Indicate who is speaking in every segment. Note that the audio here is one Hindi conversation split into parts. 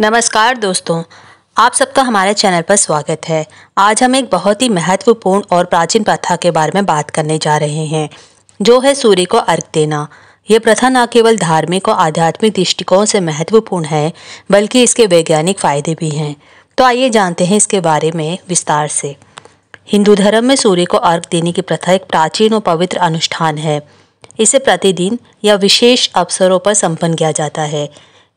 Speaker 1: नमस्कार दोस्तों आप सबका हमारे चैनल पर स्वागत है आज हम एक बहुत ही महत्वपूर्ण और प्राचीन प्रथा के बारे में बात करने जा रहे हैं जो है सूर्य को अर्घ देना यह प्रथा न केवल धार्मिक और आध्यात्मिक दृष्टिकोण से महत्वपूर्ण है बल्कि इसके वैज्ञानिक फायदे भी हैं तो आइए जानते हैं इसके बारे में विस्तार से हिंदू धर्म में सूर्य को अर्घ देने की प्रथा एक प्राचीन और पवित्र अनुष्ठान है इसे प्रतिदिन या विशेष अवसरों पर संपन्न किया जाता है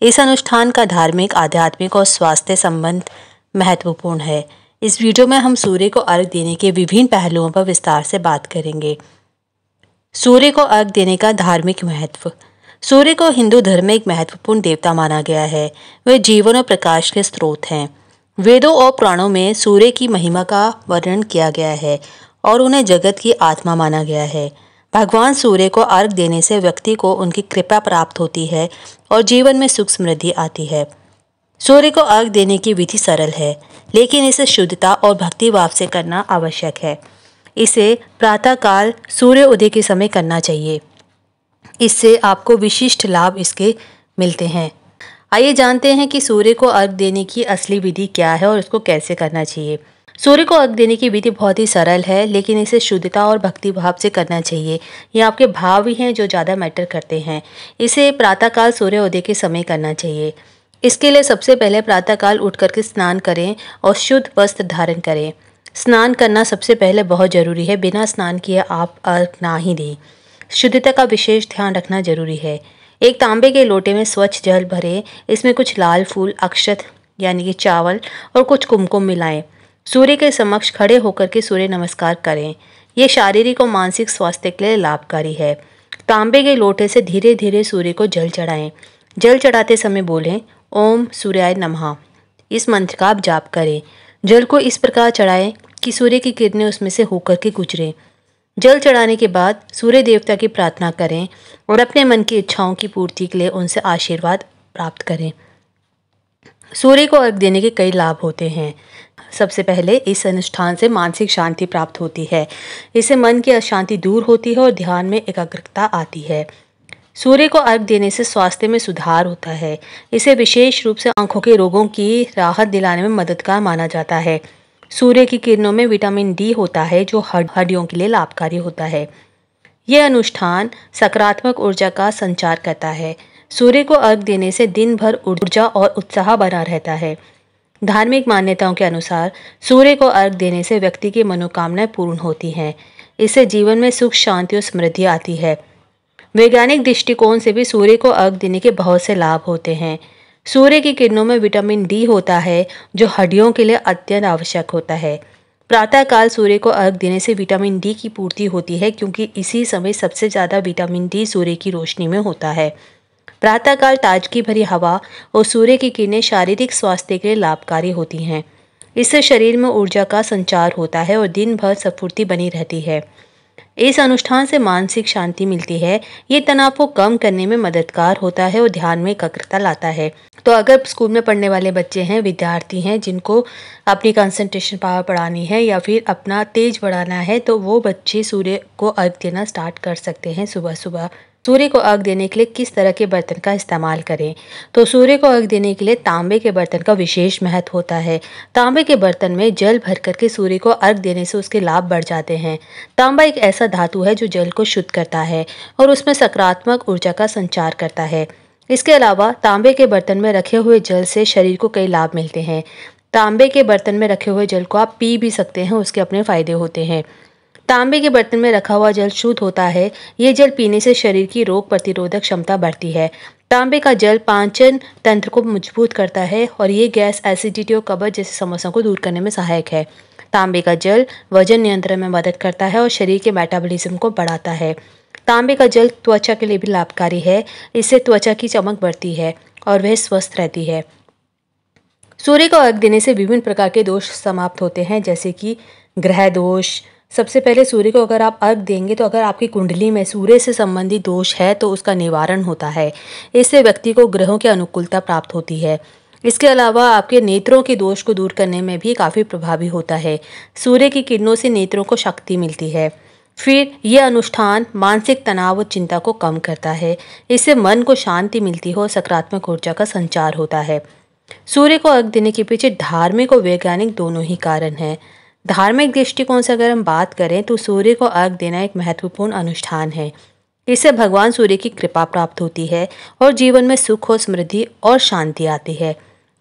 Speaker 1: इस अनुष्ठान का धार्मिक आध्यात्मिक और स्वास्थ्य संबंध महत्वपूर्ण है इस वीडियो में हम सूर्य को अर्घ देने के विभिन्न पहलुओं पर विस्तार से बात करेंगे सूर्य को अर्घ देने का धार्मिक महत्व सूर्य को हिंदू धर्म में एक महत्वपूर्ण देवता माना गया है वे जीवन और प्रकाश के स्रोत हैं वेदों और पुराणों में सूर्य की महिमा का वर्णन किया गया है और उन्हें जगत की आत्मा माना गया है भगवान सूर्य को अर्घ देने से व्यक्ति को उनकी कृपा प्राप्त होती है और जीवन में सुख समृद्धि आती है सूर्य को अर्घ देने की विधि सरल है लेकिन इसे शुद्धता और भाव से करना आवश्यक है इसे प्रातःकाल सूर्य उदय के समय करना चाहिए इससे आपको विशिष्ट लाभ इसके मिलते हैं आइए जानते हैं कि सूर्य को अर्घ देने की असली विधि क्या है और उसको कैसे करना चाहिए सूर्य को अर्घ देने की विधि बहुत ही सरल है लेकिन इसे शुद्धता और भक्ति भाव से करना चाहिए ये आपके भाव ही हैं जो ज़्यादा मैटर करते हैं इसे प्रातःकाल सूर्योदय के समय करना चाहिए इसके लिए सबसे पहले प्रातःकाल उठ करके स्नान करें और शुद्ध वस्त्र धारण करें स्नान करना सबसे पहले बहुत ज़रूरी है बिना स्नान किए आप अर्घ ना ही दें शुद्धता का विशेष ध्यान रखना जरूरी है एक तांबे के लोटे में स्वच्छ जल भरें इसमें कुछ लाल फूल अक्षत यानी कि चावल और कुछ कुमकुम मिलाएं सूर्य के समक्ष खड़े होकर के सूर्य नमस्कार करें यह शारीरिक और मानसिक स्वास्थ्य के लिए लाभकारी है तांबे के लोटे से धीरे धीरे सूर्य को जल चढ़ाएं जल चढ़ाते समय बोलें ओम सूर्याय नमः इस मंत्र का आप जाप करें जल को इस प्रकार चढ़ाएं कि सूर्य की किरणें उसमें से होकर के गुजरें जल चढ़ाने के बाद सूर्य देवता की प्रार्थना करें और अपने मन की इच्छाओं की पूर्ति के लिए उनसे आशीर्वाद प्राप्त करें सूर्य को अर्घ देने के कई लाभ होते हैं सबसे पहले इस अनुष्ठान से मानसिक शांति प्राप्त होती है इससे मन की अशांति दूर होती है और ध्यान में एकाग्रता आती है सूर्य को अर्घ देने से स्वास्थ्य में सुधार होता है इसे विशेष रूप से आंखों के रोगों की राहत दिलाने में मददगार माना जाता है सूर्य की किरणों में विटामिन डी होता है जो हड्डियों के लिए लाभकारी होता है यह अनुष्ठान सकारात्मक ऊर्जा का संचार करता है सूर्य को अर्घ देने से दिन भर ऊर्जा और उत्साह बना रहता है धार्मिक मान्यताओं के अनुसार सूर्य को अर्घ देने से व्यक्ति की मनोकामनाएं पूर्ण होती हैं इससे जीवन में सुख शांति और समृद्धि आती है वैज्ञानिक दृष्टिकोण से भी सूर्य को अर्घ देने के बहुत से लाभ होते हैं सूर्य की किरणों में विटामिन डी होता है जो हड्डियों के लिए अत्यंत आवश्यक होता है प्रातःकाल सूर्य को अर्घ देने से विटामिन डी की पूर्ति होती है क्योंकि इसी समय सबसे ज़्यादा विटामिन डी सूर्य की रोशनी में होता है प्रातःकाल ताजगी भरी हवा और सूर्य की किरणें शारीरिक स्वास्थ्य के लिए लाभकारी होती हैं इससे शरीर में ऊर्जा का संचार होता है और दिन भर स्फूर्ति बनी रहती है इस अनुष्ठान से मानसिक शांति मिलती है ये तनाव को कम करने में मददगार होता है और ध्यान में एकाग्रता लाता है तो अगर स्कूल में पढ़ने वाले बच्चे हैं विद्यार्थी हैं जिनको अपनी कंसंट्रेशन पावर बढ़ानी है या फिर अपना तेज बढ़ाना है तो वो बच्चे सूर्य को अर्घ देना स्टार्ट कर सकते हैं सुबह सुबह सूर्य को अर्घ देने के लिए किस तरह के बर्तन का इस्तेमाल करें तो सूर्य को अर्घ देने के लिए तांबे के बर्तन का विशेष महत्व होता है तांबे के बर्तन में जल भर करके सूर्य को अर्घ देने से उसके लाभ बढ़ जाते हैं तांबा एक ऐसा धातु है जो जल को शुद्ध करता है और उसमें सकारात्मक ऊर्जा का संचार करता है इसके अलावा तांबे के बर्तन में रखे हुए जल से शरीर को कई लाभ मिलते हैं तांबे के बर्तन में रखे हुए जल को आप पी भी सकते हैं उसके अपने फ़ायदे होते हैं तांबे के बर्तन में रखा हुआ जल शुद्ध होता है ये जल पीने से शरीर की रोग प्रतिरोधक क्षमता बढ़ती है तांबे का जल पाचन तंत्र को मजबूत करता है और ये गैस एसिडिटी और कब्ज जैसी समस्याओं को दूर करने में सहायक है तांबे का जल वजन नियंत्रण में मदद करता है और शरीर के मेटाबॉलिज्म को बढ़ाता है तांबे का जल त्वचा के लिए भी लाभकारी है इससे त्वचा की चमक बढ़ती है और वह स्वस्थ रहती है सूर्य को अर्घ देने से विभिन्न प्रकार के दोष समाप्त होते हैं जैसे कि ग्रह दोष सबसे पहले सूर्य को अगर आप अर्घ देंगे तो अगर आपकी कुंडली में सूर्य से संबंधित दोष है तो उसका निवारण होता है इससे व्यक्ति को ग्रहों की अनुकूलता प्राप्त होती है इसके अलावा आपके नेत्रों के दोष को दूर करने में भी काफ़ी प्रभावी होता है सूर्य की किरणों से नेत्रों को शक्ति मिलती है फिर यह अनुष्ठान मानसिक तनाव और चिंता को कम करता है इससे मन को शांति मिलती हो और सकारात्मक ऊर्जा का संचार होता है सूर्य को अर्घ देने के पीछे धार्मिक और वैज्ञानिक दोनों ही कारण हैं धार्मिक दृष्टिकोण से अगर हम बात करें तो सूर्य को अर्घ देना एक महत्वपूर्ण अनुष्ठान है इससे भगवान सूर्य की कृपा प्राप्त होती है और जीवन में सुख और समृद्धि और शांति आती है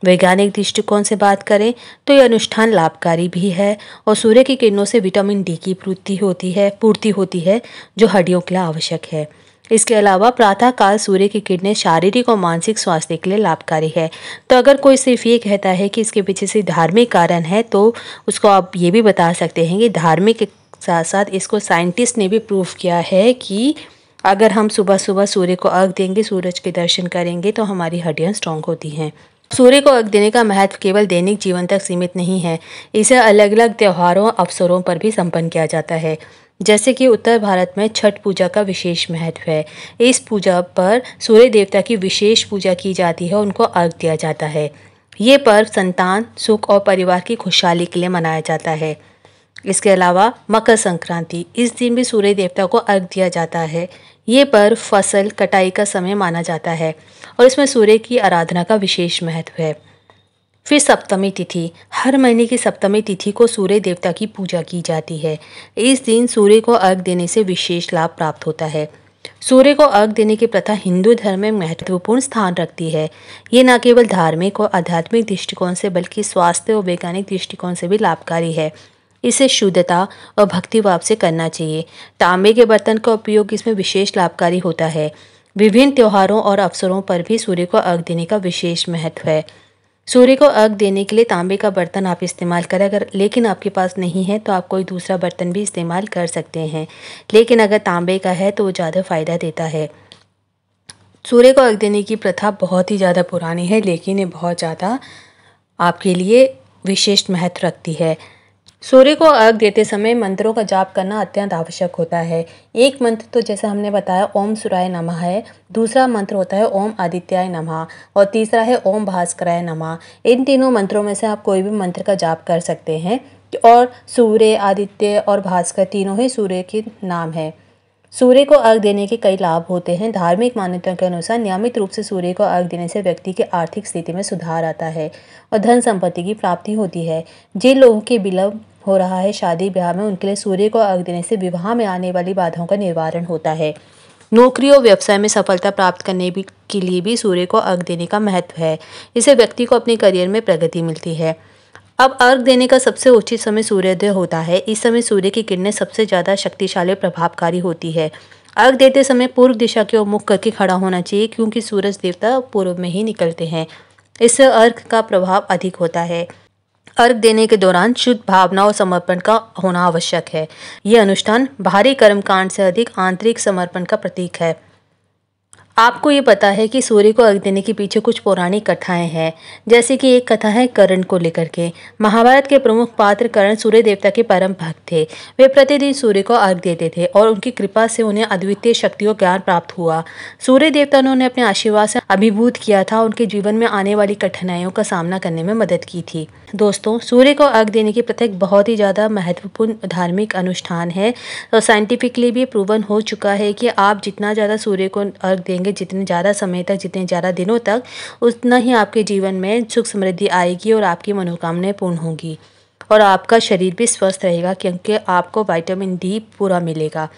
Speaker 1: वैज्ञानिक दृष्टिकोण से बात करें तो यह अनुष्ठान लाभकारी भी है और सूर्य की किरणों से विटामिन डी की पूर्ति होती है पूर्ति होती है जो हड्डियों के लिए आवश्यक है इसके अलावा प्रातःकाल सूर्य की किरणें शारीरिक और मानसिक स्वास्थ्य के लिए लाभकारी है तो अगर कोई सिर्फ ये कहता है कि इसके पीछे से धार्मिक कारण है तो उसको आप ये भी बता सकते हैं कि धार्मिक साथ साथ इसको साइंटिस्ट ने भी प्रूव किया है कि अगर हम सुबह सुबह सूर्य को अर्घ देंगे सूरज के दर्शन करेंगे तो हमारी हड्डियाँ स्ट्रॉन्ग होती हैं सूर्य को अर्घ देने का महत्व केवल दैनिक जीवन तक सीमित नहीं है इसे अलग अलग त्योहारों अवसरों पर भी संपन्न किया जाता है जैसे कि उत्तर भारत में छठ पूजा का विशेष महत्व है इस पूजा पर सूर्य देवता की विशेष पूजा की जाती है उनको अर्घ दिया जाता है ये पर्व संतान सुख और परिवार की खुशहाली के लिए मनाया जाता है इसके अलावा मकर संक्रांति इस दिन भी सूर्य देवता को अर्घ दिया जाता है ये पर्व फसल कटाई का समय माना जाता है और इसमें सूर्य की आराधना का विशेष महत्व है फिर सप्तमी तिथि हर महीने की सप्तमी तिथि को सूर्य देवता की पूजा की जाती है इस दिन सूर्य को अर्घ देने से विशेष लाभ प्राप्त होता है सूर्य को अर्घ देने की प्रथा हिंदू धर्म में महत्वपूर्ण स्थान रखती है ये न केवल धार्मिक और आध्यात्मिक दृष्टिकोण से बल्कि स्वास्थ्य और वैज्ञानिक दृष्टिकोण से भी लाभकारी है इसे शुद्धता और भक्तिभाव से करना चाहिए तांबे के बर्तन का उपयोग इसमें विशेष लाभकारी होता है विभिन्न त्योहारों और अवसरों पर भी सूर्य को अर्घ देने का विशेष महत्व है सूर्य को अर्घ देने के लिए तांबे का बर्तन आप इस्तेमाल करें अगर लेकिन आपके पास नहीं है तो आप कोई दूसरा बर्तन भी इस्तेमाल कर सकते हैं लेकिन अगर तांबे का है तो वो ज़्यादा फ़ायदा देता है सूर्य को अर्घ देने की प्रथा बहुत ही ज़्यादा पुरानी है लेकिन ये बहुत ज़्यादा आपके लिए विशिष्ट महत्व रखती है सूर्य को अर्घ देते समय मंत्रों का जाप करना अत्यंत आवश्यक होता है एक मंत्र तो जैसा हमने बताया ओम सुराय नमः है दूसरा मंत्र होता है ओम आदित्याय नमः और तीसरा है ओम भास्कराय नमः इन तीनों मंत्रों में से आप कोई भी मंत्र का जाप कर सकते हैं और सूर्य आदित्य और भास्कर तीनों ही सूर्य के नाम है सूर्य को अर्घ देने के कई लाभ होते हैं धार्मिक मान्यताओं के अनुसार नियमित रूप से सूर्य को अर्घ देने से व्यक्ति के आर्थिक स्थिति में सुधार आता है और धन संपत्ति की प्राप्ति होती है जिन लोगों के विलम्ब हो रहा है शादी ब्याह में उनके लिए सूर्य को अर्घ देने से विवाह में आने वाली बाधाओं का निवारण होता है नौकरी और व्यवसाय में सफलता प्राप्त करने भी के लिए भी सूर्य को अर्घ देने का महत्व है इससे व्यक्ति को अपने करियर में प्रगति मिलती है अब अर्घ देने का सबसे उचित समय सूर्योदय होता है इस समय सूर्य की किरणें सबसे ज़्यादा शक्तिशाली प्रभावकारी होती है अर्घ देते समय पूर्व दिशा की ओर मुख करके खड़ा होना चाहिए क्योंकि सूरज देवता पूर्व में ही निकलते हैं इससे अर्घ का प्रभाव अधिक होता है अर्घ देने के दौरान शुद्ध भावना और समर्पण का होना आवश्यक है ये अनुष्ठान बाहरी कर्मकांड से अधिक आंतरिक समर्पण का प्रतीक है आपको ये पता है कि सूर्य को अर्घ देने के पीछे कुछ पौराणिक कथाएं हैं जैसे कि एक कथा है करण को लेकर के महाभारत के प्रमुख पात्र करण सूर्य देवता के परम भक्त थे वे प्रतिदिन सूर्य को अर्घ देते थे और उनकी कृपा से उन्हें अद्वितीय शक्तियों ज्ञान प्राप्त हुआ सूर्य देवता ने उन्हें अपने आशीर्वाद से अभिभूत किया था उनके जीवन में आने वाली कठिनाइयों का सामना करने में मदद की थी दोस्तों सूर्य को अर्घ देने की प्रथा एक बहुत ही ज़्यादा महत्वपूर्ण धार्मिक अनुष्ठान है और तो साइंटिफिकली भी प्रूवन हो चुका है कि आप जितना ज़्यादा सूर्य को अर्घ देंगे रहेंगे जितने ज़्यादा समय तक जितने ज़्यादा दिनों तक उतना ही आपके जीवन में सुख समृद्धि आएगी और आपकी मनोकामनाएं पूर्ण होंगी और आपका शरीर भी स्वस्थ रहेगा क्योंकि आपको विटामिन डी पूरा मिलेगा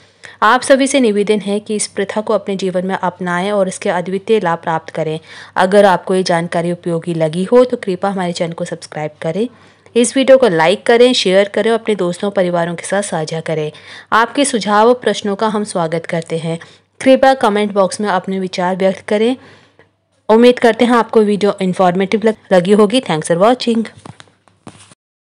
Speaker 1: आप सभी से निवेदन है कि इस प्रथा को अपने जीवन में अपनाएं और इसके अद्वितीय लाभ प्राप्त करें अगर आपको ये जानकारी उपयोगी लगी हो तो कृपया हमारे चैनल को सब्सक्राइब करें इस वीडियो को लाइक करें शेयर करें और अपने दोस्तों परिवारों के साथ साझा करें आपके सुझाव और प्रश्नों का हम स्वागत करते हैं कृपया कमेंट बॉक्स में अपने विचार व्यक्त करें उम्मीद करते हैं आपको वीडियो इन्फॉर्मेटिव लगी होगी थैंक्स फॉर वॉचिंग